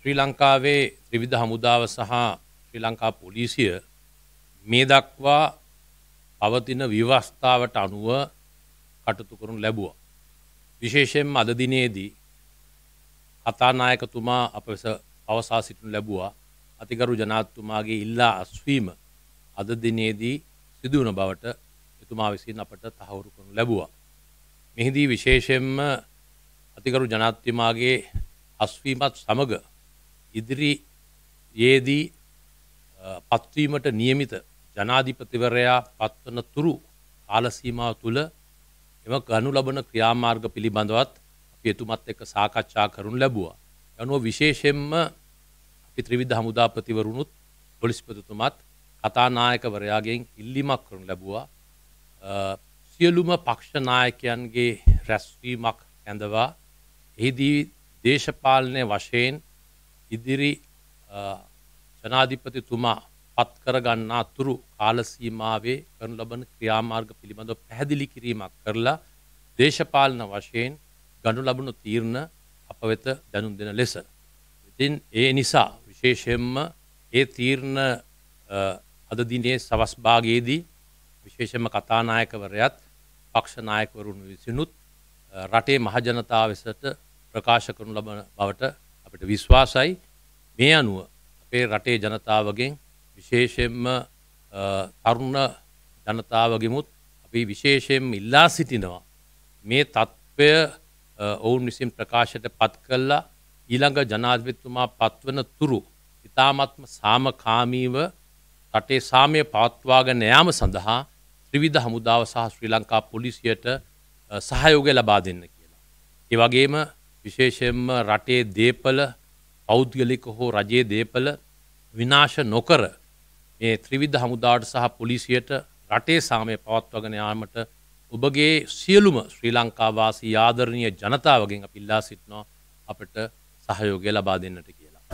ශ්‍රී ලංකාවේ ත්‍රිවිධ හමුදාව සහ ශ්‍රී ලංකා පොලිසිය මේ දක්වා පවතින විවස්ථාවට අනුව කටුතු කරනු ලැබුවා. විශේෂයෙන් අද දිනේදී කතානායකතුමා අප වෙස පවසා සිටිනු ලැබුවා අතිකරු ජනාත්තුමාගේ ඉල්ලා අස්වීම අද දිනේදී සිදුවන බවට එතුමා විසින් අපට තහවුරු කරනු ලැබුවා. මෙහිදී විශේෂයෙන්ම අතිකරු ජනාත්තුමාගේ අස්වීමත් සමග ඉදිරියේදී පත්වීමට නියමිත ජනාධිපතිවරයා පත්වන තුරු කාලසීමාව තුළ එම ගනු ලබන ක්‍රියාමාර්ග පිළිබඳවත් පියතුමත් එක්ක සාකච්ඡා කරුන් ලැබවා. යනුව විශේෂෙන්ම අපි ත්‍රවිධ හමුදාපතිවරුණුත් පොලිස්පතුතුමත් කතානායකවරයාගෙන් ඉල්ලිමක් කරුන් ලැබවා සියලුම පක්ෂනායකයන්ගේ රැස්වීමක් ඇඳවා එහිදී දේශපාලනය වශයෙන් ඉදිරි ජනාධිපතිතුමා පත්කර ගන්නා තුරු කාලසීමාවේ කරනු ලබන ක්‍රියාමාර්ග පිළිබඳව පැහැදිලි කිරීමක් කරලා දේශපාලන වශයෙන් ගඩු ලබුණු තීරණ අප වෙත දැනුම් දෙන ලෙස. ඉතින් ඒ නිසා විශේෂයෙන්ම ඒ තීරණ අදදිනේ සවස්භාගයේදී විශේෂම කතානායකවරයත් පක්ෂනායකවරුණු විසිනුත් රටේ මහජනතාව වෙසට ප්‍රකාශ කරනු ලබන බවට අපිට විශ්වාසයි මේ අනුව අපේ රටේ ජනතාවගෙන් විශේෂයෙන්ම තරුණ ජනතාවගෙමුත් අපි විශේෂයෙන් ඉල්ලා සිටිනවා මේ තත්ත්වය ඔවුන් විසින් ප්‍රකාශයට පත් කල්ලා ඊළඟ ජනාධවිත්තුමා පත්වන තුරු ඉතාමත්ම සාමකාමීව රටේ සාමය පවත්වාගෙන යාම සඳහා ත්‍රිවිධ හමුදාව සහ ශ්‍රී ලංකා පොලිසියට සහයෝගය ලබා දෙන්න කියලා. ඒවගේම විශේෂයෙන්ම රටේ දේපල පෞද්ගලික හෝ රජයේ දේපල විනාශ නොකර මේ ත්‍රිවිධ හමුදාට සහ පොලිසියට රටේ සාමය පවත්වගෙන යාමට ඔබගේ සියලුම ශ්‍රී ලංකාවාසී ආදරණීය ජනතාවගෙන් අපිල්ලා සිටිනවා අපට සහයෝගය ලබා දෙන්නට කියලා.